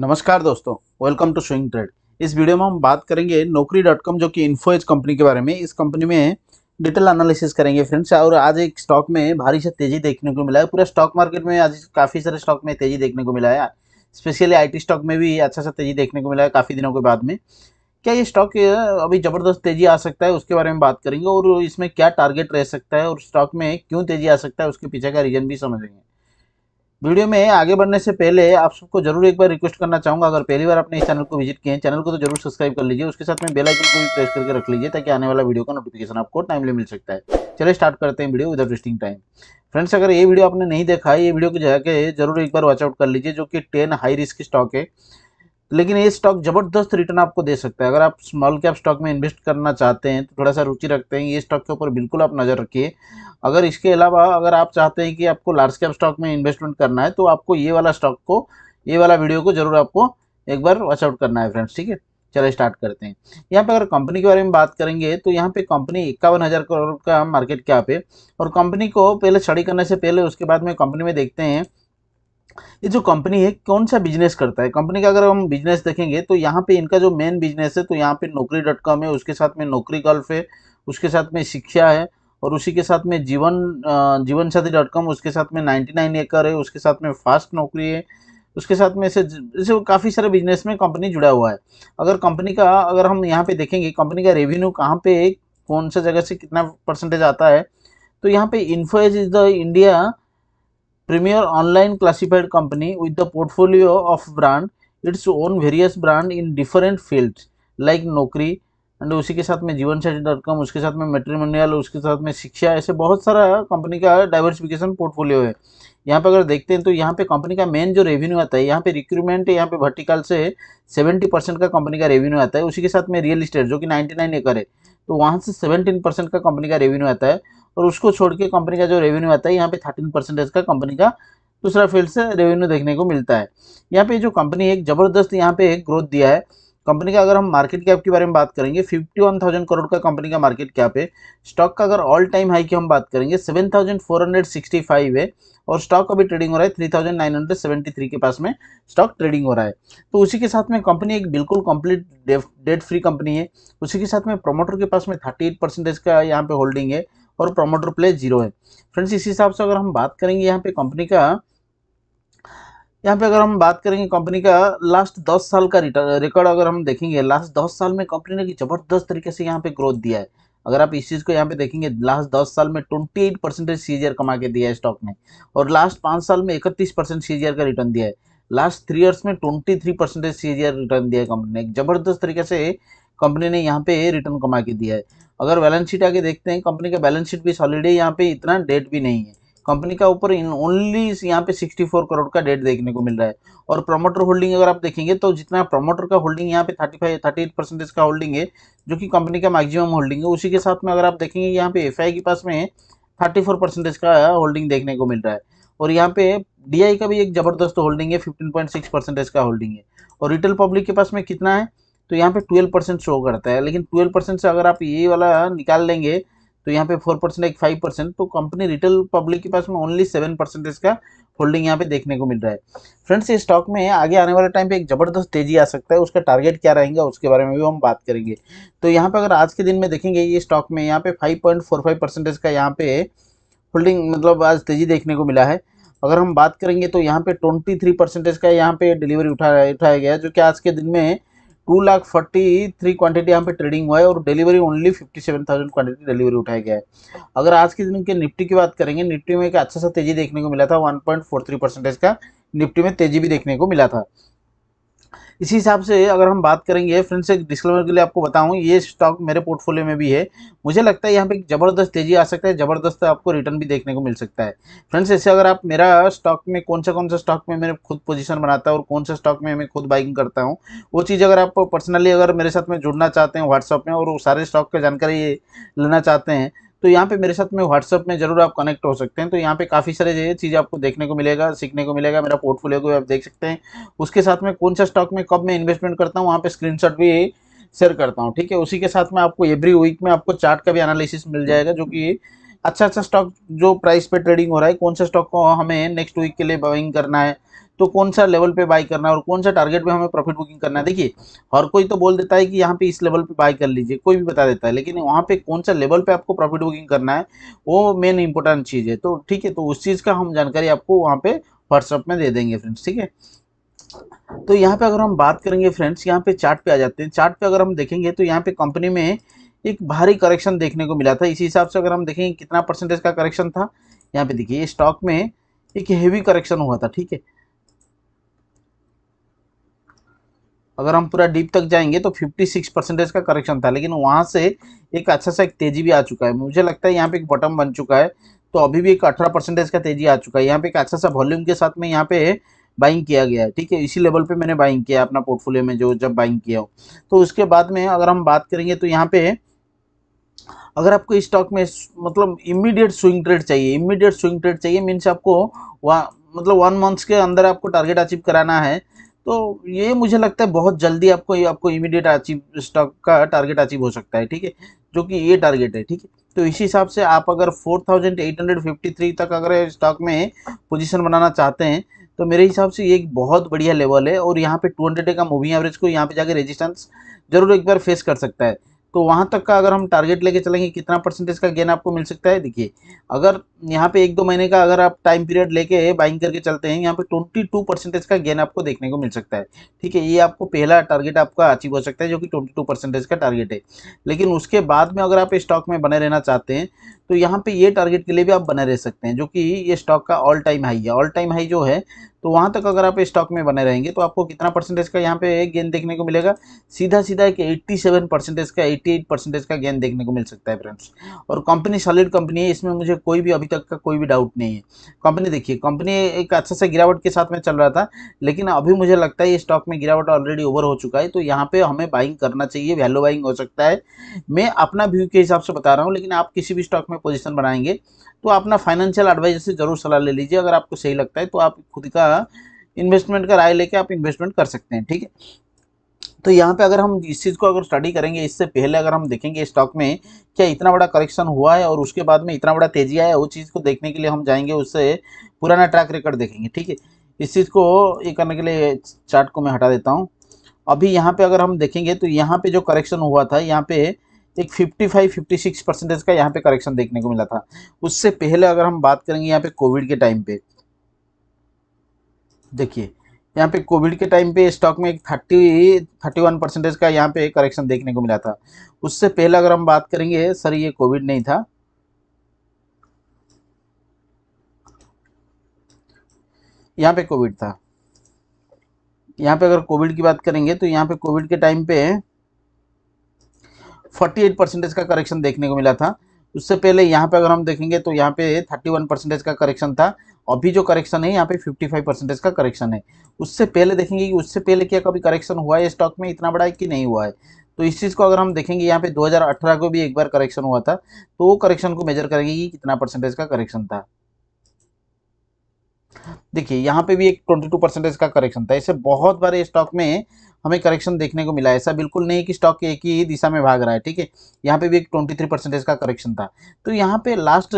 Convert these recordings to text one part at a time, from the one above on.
नमस्कार दोस्तों welcome to swing trade इस वीडियो में हम बात करेंगे नौकरी डॉट कॉम जो कि इन्फोएज कंपनी के बारे में इस कंपनी में डिटेल एनालिसिस करेंगे फ्रेंड्स और आज एक स्टॉक में भारी से तेजी देखने को मिला है पूरा स्टॉक मार्केट में आज काफ़ी सारे स्टॉक में तेजी देखने को मिला है स्पेशली आई स्टॉक में भी अच्छा सा तेजी देखने को मिला है काफ़ी दिनों के बाद में क्या ये स्टॉक अभी ज़बरदस्त तेजी आ सकता है उसके बारे में बात करेंगे और इसमें क्या टारगेट रह सकता है और स्टॉक में क्यों तेजी आ सकता है उसके पीछे का रीजन भी समझेंगे वीडियो में आगे बढ़ने से पहले आप सबको जरूर एक बार रिक्वेस्ट करना चाहूँगा अगर पहली बार आपने इस चैनल को विजिट किए हैं चैनल को तो जरूर सब्सक्राइब कर लीजिए उसके साथ में बेल आइकन को भी प्रेस करके रख लीजिए ताकि आने वाला वीडियो का नोटिफिकेशन आपको टाइमली मिल सकता है चलिए स्टार्ट करते हैं video without wasting time friends अगर ये वीडियो आपने नहीं देखा है ये वीडियो को जाकर जरूर एक बार वॉचआउट कर लीजिए जो कि टेन हाई रिस्क स्टॉक है लेकिन ये स्टॉक ज़बरदस्त रिटर्न आपको दे सकता है अगर आप स्मॉल कैप स्टॉक में इन्वेस्ट करना चाहते हैं तो थोड़ा सा रुचि रखते हैं ये स्टॉक के ऊपर बिल्कुल आप नज़र रखिए अगर इसके अलावा अगर आप चाहते हैं कि आपको लार्ज कैप स्टॉक में इन्वेस्टमेंट करना है तो आपको ये वाला स्टॉक को ये वाला वीडियो को ज़रूर आपको एक बार वॉचआउट करना है फ्रेंड्स ठीक है चलो स्टार्ट करते हैं यहाँ पे अगर कंपनी के बारे में बात करेंगे तो यहाँ पे कंपनी इक्यावन हज़ार करोड़ का मार्केट कैप है और कंपनी को पहले स्टडी करने से पहले उसके बाद में कंपनी में देखते हैं ये जो कंपनी है कौन सा बिजनेस करता है कंपनी का अगर हम बिजनेस देखेंगे तो यहाँ पे इनका जो मेन बिजनेस है तो यहाँ पे नौकरी डॉट कॉम है उसके साथ में नौकरी गल्फ है उसके साथ में शिक्षा है और उसी के साथ में जीवन जीवन साथी डॉट कॉम उसके साथ में नाइन्टी नाइन एकर है उसके साथ में फास्ट नौकरी है उसके साथ में ऐसे जैसे काफ़ी सारे बिजनेस में कंपनी जुड़ा हुआ है अगर कंपनी का अगर हम यहाँ पे देखेंगे कंपनी का रेवेन्यू कहाँ पे कौन सा जगह से कितना परसेंटेज आता है तो यहाँ पे info edge is the India premier online classified company with the portfolio of brand its own various brand in different fields like Naukri and उसी के साथ में जीवन साथी डॉट कॉम उसके साथ में मेट्रीमोनियल उसके साथ में शिक्षा ऐसे बहुत सारा कंपनी का डाइवर्सिफिकेशन पोर्टफोलियो है यहाँ पे अगर देखते हैं तो यहाँ पे कंपनी का मेन जो रेवेन्यू आता है यहाँ पे रिक्रूटमेंट यहाँ पे वर्टिकल से सेवेंटी परसेंट का कंपनी का रेवेन्यू आता है उसी के साथ में रियल इस्टेट जो कि नाइन्टी नाइन एकड़ है तो वहाँ से सेवनटीन परसेंट का कंपनी का रेवेन्यू आता है और उसको छोड़ के कंपनी का जो रेवेन्यू आता है यहाँ पे थर्टीन परसेंटेज का कंपनी का दूसरा फील्ड से रेवेन्यू देखने को मिलता है यहाँ पे जो कंपनी एक ज़बरदस्त यहाँ पे एक ग्रोथ दिया है कंपनी का अगर हम मार्केट कैप के बारे में बात करेंगे फिफ्टी वन थाउजेंड करोड़ का कंपनी का मार्केट कैप है स्टॉक का अगर ऑल टाइम हाई की हम बात करेंगे seven thousand four hundred sixty five है और स्टॉक अभी ट्रेडिंग हो रहा है three thousand nine hundred seventy three के पास में स्टॉक ट्रेडिंग हो रहा है तो उसी के साथ में कंपनी एक बिल्कुल कंप्लीट डेट फ्री कंपनी है उसी के साथ में प्रोमोटर के पास में थर्टी एट परसेंटेज का यहाँ पे होल्डिंग है और प्रोमोटर प्ले जीरो है फ्रेंड्स इस हिसाब से अगर हम बात करेंगे यहाँ पे कंपनी का यहाँ पे अगर हम बात करेंगे कंपनी का लास्ट दस साल का रिकॉर्ड अगर हम देखेंगे लास्ट दस साल में कंपनी ने जबरदस्त तरीके से यहाँ पे ग्रोथ दिया है अगर आप इस चीज़ को यहाँ पे देखेंगे लास्ट दस साल में ट्वेंटी एट परसेंटेज सीजीआर कमा के दिया है स्टॉक ने और लास्ट पाँच साल में इकतीस परसेंट सीजीआर का रिटर्न दिया है लास्ट थ्री ईयर्स में ट्वेंटी थ्री परसेंटेज सी रिटर्न दिया है कंपनी ने जबरदस्त तरीके से कंपनी ने यहाँ पे रिटर्न कमा के दिया है अगर बैलेंस शीट आगे देखते हैं कंपनी का बैलेंस शीट भी सॉलिड है यहाँ पे इतना डेट भी नहीं है कंपनी का ऊपर ओनली यहाँ पे 64 करोड़ का डेट देखने को मिल रहा है और प्रमोटर होल्डिंग अगर आप देखेंगे तो जितना प्रमोटर का होल्डिंग यहाँ पे 35 38 परसेंटेज का होल्डिंग है जो कि कंपनी का मैक्सिमम होल्डिंग है उसी के साथ में अगर आप देखेंगे यहाँ पे एफ के पास में थर्टी परसेंटेज का होल्डिंग देखने को मिल रहा है और यहाँ पे डी का भी एक ज़बरदस्त होल्डिंग है फिफ्टीन परसेंटेज का होल्डिंग है और रिटेल पब्लिक के पास में कितना है तो यहाँ पे 12 परसेंट शो करता है लेकिन 12 परसेंट से अगर आप ये वाला निकाल लेंगे तो यहाँ पे फोर परसेंट एक फाइव परसेंट तो कंपनी रिटेल पब्लिक के पास में ओनली सेवन परसेंट इसका होल्डिंग यहाँ पे देखने को मिल रहा है फ्रेंड्स इस स्टॉक में आगे आने वाले टाइम पे एक ज़बरदस्त तेजी आ सकता है उसका टारगेट क्या रहेगा उसके बारे में भी हम बात करेंगे तो यहाँ पे अगर आज के दिन में देखेंगे ये स्टॉक में यहाँ पे five point four five percentage का यहाँ पे होल्डिंग मतलब आज तेजी देखने को मिला है अगर हम बात करेंगे तो यहाँ पे ट्वेंटी थ्री परसेंटेज का यहाँ पे डिलीवरी उठा उठाया गया जो कि आज के दिन में two lakh forty three quantity यहाँ पे ट्रेडिंग हुआ है और delivery only fifty seven thousand quantity delivery उठाया गया है अगर आज के दिन के निफ्टी की बात करेंगे निफ्टी में एक अच्छा सा तेजी देखने को मिला था one point four three percentage का निफ्टी में तेजी भी देखने को मिला था इसी हिसाब से अगर हम बात करेंगे फ्रेंड्स एक डिस्क्लेमर के लिए आपको बताऊं ये स्टॉक मेरे पोर्टफोलियो में भी है मुझे लगता है यहाँ पे ज़बरदस्त तेज़ी आ सकता है ज़बरदस्त आपको रिटर्न भी देखने को मिल सकता है फ्रेंड्स ऐसे अगर आप मेरा स्टॉक में कौन सा कौन सा स्टॉक में मैं खुद पोजिशन बनाता है और कौन सा स्टॉक में मैं खुद बाइकिंग करता हूँ वो चीज़ अगर आप पर्सनली अगर मेरे साथ में जुड़ना चाहते हैं व्हाट्सअप में और सारे स्टॉक की जानकारी लेना चाहते हैं तो यहाँ पे मेरे साथ में व्हाट्सअप में जरूर आप कनेक्ट हो सकते हैं तो यहाँ पे काफ़ी सारे ये चीज़ आपको देखने को मिलेगा सीखने को मिलेगा मेरा पोर्टफोलियो को आप देख सकते हैं उसके साथ में कौन सा स्टॉक में कब मैं इन्वेस्टमेंट करता हूँ वहाँ पे स्क्रीनशॉट भी शेयर करता हूँ ठीक है उसी के साथ में आपको एवरी वीक में आपको चार्ट का भी एनालिसिस मिल जाएगा जो कि अच्छा अच्छा स्टॉक जो प्राइस पे ट्रेडिंग हो रहा है कौन सा स्टॉक को हमें नेक्स्ट वीक के लिए बाइंग करना है तो कौन सा लेवल पे बाय करना है और कौन सा टारगेट पे हमें प्रॉफिट बुकिंग करना है देखिए हर कोई तो बोल देता है कि यहाँ पे इस लेवल पे बाय कर लीजिए कोई भी बता देता है लेकिन वहाँ पे कौन सा लेवल पे आपको प्रॉफिट बुकिंग करना है वो मेन इंपॉर्टेंट चीज़ है तो ठीक है तो उस चीज़ का हम जानकारी आपको वहाँ पे व्हाट्सअप में दे देंगे फ्रेंड्स ठीक है तो यहाँ पे अगर हम बात करेंगे फ्रेंड्स यहाँ पे चार्ट पे आ जाते हैं चार्ट पे अगर हम देखेंगे तो यहाँ पे कंपनी में एक भारी करेक्शन देखने को मिला था इसी हिसाब से अगर हम देखें कितना परसेंटेज का करेक्शन था यहाँ पे देखिए स्टॉक में एक हेवी करेक्शन हुआ था ठीक है अगर हम पूरा डीप तक जाएंगे तो 56 परसेंटेज का करेक्शन था लेकिन वहाँ से एक अच्छा सा एक तेजी भी आ चुका है मुझे लगता है यहाँ पे एक बॉटम बन चुका है तो अभी भी एक 18 परसेंटेज का तेजी आ चुका है यहाँ पे एक अच्छा सा वॉल्यूम के साथ में यहाँ पे बाइंग किया गया है ठीक है इसी लेवल पे मैंने बाइंग किया अपना पोर्टफोलियो में जो जब बाइंग किया हो तो उसके बाद में अगर हम बात करेंगे तो यहाँ पे अगर आपको स्टॉक में मतलब इमीडिएट स्विंग ट्रेड चाहिए इमीडिएट स्विंग ट्रेड चाहिए मीन्स आपको वा मतलब वन मंथ्स के अंदर आपको टारगेट अचीव कराना है तो ये मुझे लगता है बहुत जल्दी आपको आपको इमीडिएट अचीव स्टॉक का टारगेट अचीव हो सकता है ठीक है जो कि ये टारगेट है ठीक है तो इसी हिसाब से आप अगर 4853 तक अगर स्टॉक में पोजीशन बनाना चाहते हैं तो मेरे हिसाब से ये एक बहुत बढ़िया लेवल है और यहाँ पे 200 डे का मूविंग एवरेज को यहाँ पे जाके रेजिस्टेंस जरूर एक बार फेस कर सकता है तो वहाँ तक का अगर हम टारगेट लेके चलेंगे कितना परसेंटेज का गेन आपको मिल सकता है देखिए अगर यहाँ पे एक दो महीने का अगर आप टाइम पीरियड लेके बाइंग करके चलते हैं यहाँ पे ट्वेंटी टू परसेंटेज का गेन आपको देखने को मिल सकता है ठीक है ये आपको पहला टारगेट आपका अचीव हो सकता है जो कि ट्वेंटी टू परसेंटेज का टारगेट है लेकिन उसके बाद में अगर आप स्टॉक में बने रहना चाहते हैं तो यहाँ पर ये टारगेट के लिए भी आप बने रह सकते हैं जो कि ये स्टॉक का ऑल टाइम हाई है ऑल टाइम हाई जो है तो वहाँ तक अगर आप स्टॉक में बने रहेंगे तो आपको कितना परसेंटेज का यहाँ पे एक गेंद देखने को मिलेगा सीधा सीधा एक 87 परसेंटेज का 88 परसेंटेज का गेंद देखने को मिल सकता है फ्रेंड्स और कंपनी सॉलिड कंपनी है इसमें मुझे कोई भी अभी तक का कोई भी डाउट नहीं है कंपनी देखिए कंपनी एक अच्छा से गिरावट के साथ में चल रहा था लेकिन अभी मुझे लगता है ये स्टॉक में गिरावट ऑलरेडी ओवर हो चुका है तो यहाँ पर हमें बाइंग करना चाहिए वैल्यू बाइंग हो सकता है मैं अपना व्यू के हिसाब से बता रहा हूँ लेकिन आप किसी भी स्टॉक में पोजिशन बनाएंगे तो अपना फाइनेंशियल एडवाइजर से जरूर सलाह ले लीजिए अगर आपको सही लगता है तो आप खुद का का इन्वेस्टमेंट का राय लेके आप इन्वेस्टमेंट कर सकते हैं ठीक है तो यहाँ पे अगर हम इस चीज़ को अगर स्टडी करेंगे इससे पहले अगर हम देखेंगे स्टॉक में क्या इतना बड़ा करेक्शन हुआ है और उसके बाद में इतना बड़ा तेजी आया है उस चीज़ को देखने के लिए हम जाएंगे उससे पुराना ट्रैक रिकॉर्ड देखेंगे ठीक है इस चीज़ को ये करने के लिए चार्ट को मैं हटा देता हूँ अभी यहाँ पर अगर हम देखेंगे तो यहाँ पर जो करेक्शन हुआ था यहाँ पर एक फिफ्टी 56 परसेंटेज का यहाँ पे करेक्शन देखने को मिला था उससे पहले अगर हम बात करेंगे यहाँ पे कोविड के टाइम पे देखिए यहाँ पे कोविड के टाइम पे स्टॉक में थर्टी थर्टी वन परसेंटेज का यहाँ पे करेक्शन देखने को मिला था उससे पहले अगर हम बात करेंगे सर ये कोविड नहीं था यहाँ पे कोविड था यहाँ पे अगर कोविड की बात करेंगे तो यहाँ पे कोविड के टाइम पे फोर्टी एट परसेंटेज का करेक्शन देखने को मिला था उससे पहले यहाँ पे अगर हम देखेंगे तो यहाँ पे 31 परसेंटेज का करेक्शन था अभी जो करेक्शन है यहाँ पे 55 परसेंटेज का करेक्शन है उससे पहले देखेंगे कि उससे पहले क्या कभी करेक्शन हुआ है स्टॉक में इतना बड़ा है कि नहीं हुआ है तो इस चीज़ को अगर हम देखेंगे यहाँ पे 2018 को भी एक बार करेक्शन हुआ था तो वो करेक्शन को मेजर करेंगे कि कितना परसेंटेज का करेक्शन था देखिए यहाँ पे भी एक 22 परसेंटेज का करेक्शन था ऐसे बहुत बार ये स्टॉक में हमें करेक्शन देखने को मिला ऐसा बिल्कुल नहीं कि स्टॉक एक ही दिशा में भाग रहा है ठीक है यहाँ पे भी एक 23 परसेंटेज का करेक्शन था तो यहाँ पे लास्ट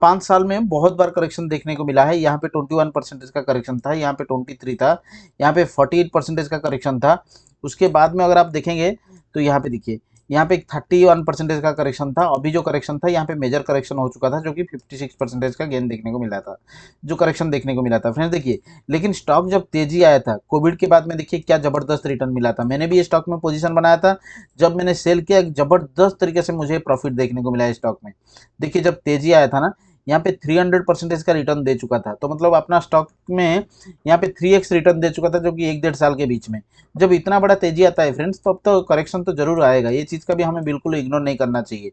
पाँच साल में बहुत बार करेक्शन देखने को मिला है यहाँ पे 21 परसेंटेज का करेक्शन था यहाँ पे 23 था यहाँ पे 48 परसेंटेज का करेक्शन था उसके बाद में अगर आप देखेंगे तो यहाँ पे देखिए यहाँ पे एक थर्टी वन परसेंटेज का करेक्शन था अभी जो करेक्शन था यहाँ पे मेजर करेक्शन हो चुका था जो कि फिफ्टी सिक्स परसेंटेज का गेन देखने को मिला था जो करेक्शन देखने को मिला था फ्रेंड्स देखिए लेकिन स्टॉक जब तेजी आया था कोविड के बाद में देखिए क्या जबरदस्त रिटर्न मिला था मैंने भी स्टॉक में पोजिशन बनाया था जब मैंने सेल किया जबरदस्त तरीके से मुझे प्रॉफिट देखने को मिला स्टॉक में देखिए जब तेजी आया था ना यहाँ पे 300 परसेंटेज का रिटर्न दे चुका था तो मतलब अपना स्टॉक में यहाँ पे 3x रिटर्न दे चुका था जो कि एक डेढ़ साल के बीच में जब इतना बड़ा तेजी आता है फ्रेंड्स तो अब तो करेक्शन तो जरूर आएगा ये चीज़ का भी हमें बिल्कुल इग्नोर नहीं करना चाहिए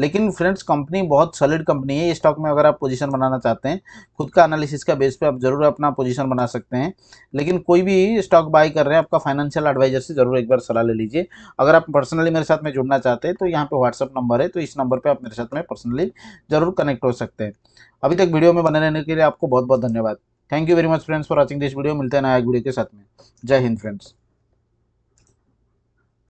लेकिन फ्रेंड्स कंपनी बहुत सॉलिड कंपनी है ये स्टॉक में अगर आप पोजिशन बनाना चाहते हैं खुद का एनालिसिस का बेस पर आप जरूर अपना पोजिशन बना सकते हैं लेकिन कोई भी स्टॉक बाय कर रहे हैं आपका फाइनेंशियल एडवाइजर से जरूर एक बार सलाह ले लीजिए अगर आप पर्सनली मेरे साथ में जुड़ना चाहते हैं तो यहाँ पर व्हाट्सअप नंबर है तो इस नंबर पर आप मेरे साथ में पर्सनली जरूर कनेक्ट हो सकते हैं हैं अभी तक वीडियो में बने रहने के लिए आपको बहुत बहुत धन्यवाद thank you very much friends for watching this video मिलते हैं नया वीडियो के साथ में जय हिंद फ्रेंड्स